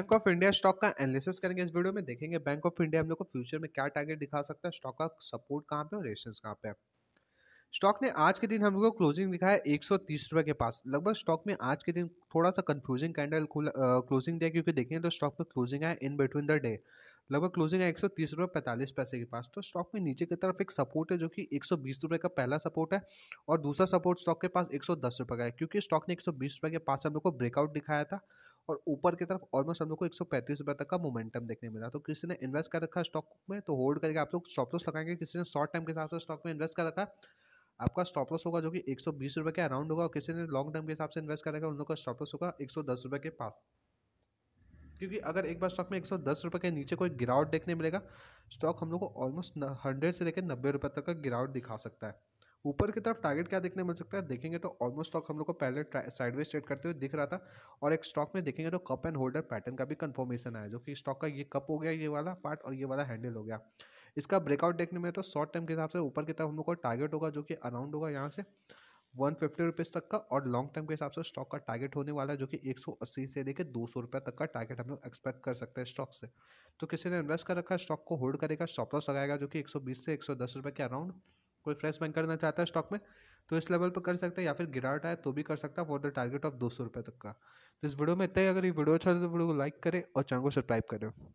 bank of India stock का analysis करेंगे इस वीडियो में देखेंगे बैंक ऑफ इंडिया हम लोग को फ्यूचर में क्या टारगेट दिखा सकता है स्टॉक का सपोर्ट कहाँ पे और रेशन कहाँ पे स्टॉक ने आज के दिन हम लोग को क्लोजिंग दिखाया एक रुपए के पास लगभग स्टॉक में आज के दिन थोड़ा सा कंफ्यूजिंग कैंडल क्लोजिंग दिया क्योंकि देखेंगे तो स्टॉक में क्लोजिंग है इन बिटवीन द डे लगभग क्लोजिंग है एक सौ तीस रुपये पैंतालीस पैसे के पास तो स्टॉक में नीचे की तरफ एक सपोर्ट है जो कि एक सौ बीस रुपये का पहला सपोर्ट है और दूसरा सपोर्ट स्टॉक के पास एक सौ दस रुपये का है क्योंकि स्टॉक ने एक सौ बीस रुपये के पास हम लोग को ब्रेकआउट दिखाया था और ऊपर की तरफ ऑलमोस्ट हम लोग को एक सौ पैंतीस रुपये तक का मोमेंटम देखने मिला तो किसी ने इन्वेस्ट कर रखा स्टॉक में तो होल्ड करके आप लोग स्टॉप लॉस लगाएंगे किसी ने शॉर्ट टर्म के हिसाब से स्टॉक में इन्वेस्ट कर रखा आपका स्टॉप लॉस होगा जो कि एक सौ बीस रुपये के अराउंड होगा और किसी ने लॉन्ग टर्म के हिसाब से इन्वेस्ट कर रखा उन लोग का स्टॉप लॉस होगा एक सौ दस रुपये के पास क्योंकि अगर एक बार स्टॉक में एक सौ दस रुपये के नीचे कोई गिरावट देखने मिलेगा स्टॉक हम लोग को ऑलमोस्ट हंड्रेड से लेकर नब्बे रुपये तक का गिरावट दिखा सकता है ऊपर की तरफ टारगेट क्या देखने मिल सकता है देखेंगे तो ऑलमोस्ट स्टॉक हम लोग को पहले साइडवेज ट्रेड करते हुए दिख रहा था और एक स्टॉक में देखेंगे तो कप एंड होल्डर पैटर्न का भी कंफर्मेशन आया जो कि स्टॉक का ये कप हो गया ये वाला पार्ट और ये वाला हैंडल हो गया इसका ब्रेकआउट देखने में तो शॉर्ट टर्म के हिसाब से ऊपर की तरफ हम लोग को टारगेट होगा जो कि अराउंड होगा यहाँ से वन फिफ्टी रुपीज़ तक का और लॉन्ग टर्म के हिसाब से स्टॉक का टारगेट होने वाला है जो कि एक सौ अस्सी से लेकर दो सौ रुपये तक का टारगेट हम लोग एक्सपेक्ट कर सकते हैं स्टॉक से तो किसी ने इन्वेस्ट कर रखा है स्टॉक को होल्ड करेगा स्टॉप लॉस लगाएगा जो कि एक सौ बीस से एक सौ दस रुपये के अराउंड कोई फ्रेश बैंक करना चाहता है स्टॉक में तो इस लेवल पर कर सकता है या फिर गिरावट आए तो भी कर सकता है फॉर द टारगेट ऑफ दो सौ रुपये तक का तो इस वीडियो में इतना ही अगर ये वीडियो अच्छा है तो वीडियो को लाइक करें और चैनल को सब्सक्राइब करें